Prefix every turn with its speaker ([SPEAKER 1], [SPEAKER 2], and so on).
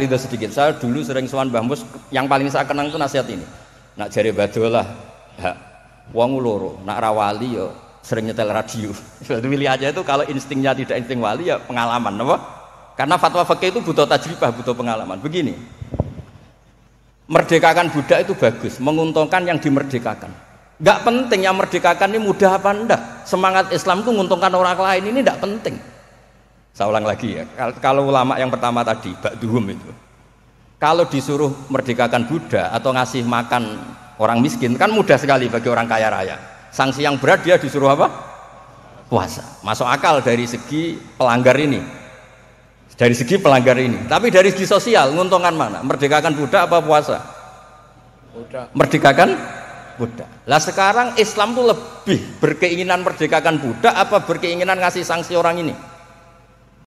[SPEAKER 1] udah sedikit. Saya dulu sering sowan Mbah yang paling saya kenang itu nasihat ini. Nak jari badolah, lah wong loro, nak rawali yo sering nyetel radio. Jadi milih aja itu kalau instingnya tidak insting wali ya pengalaman, apa? Karena fatwa fakih itu butuh tajribah, butuh pengalaman. Begini, merdekakan budak itu bagus, menguntungkan yang dimerdekakan. Gak penting yang merdekakan ini mudah apa enggak. Semangat Islam itu menguntungkan orang lain ini gak penting. Saya ulang lagi ya. Kalau ulama yang pertama tadi, Duhum itu. Kalau disuruh merdekakan Buddha atau ngasih makan orang miskin, kan mudah sekali bagi orang kaya raya. Sanksi yang berat dia disuruh apa? Puasa. Masuk akal dari segi pelanggar ini. Dari segi pelanggar ini. Tapi dari segi sosial, nguntungkan mana? Merdekakan Buddha apa puasa? Buddha. Merdekakan Buddha. Lah sekarang Islam tuh lebih berkeinginan merdekakan Buddha apa berkeinginan ngasih sanksi orang ini?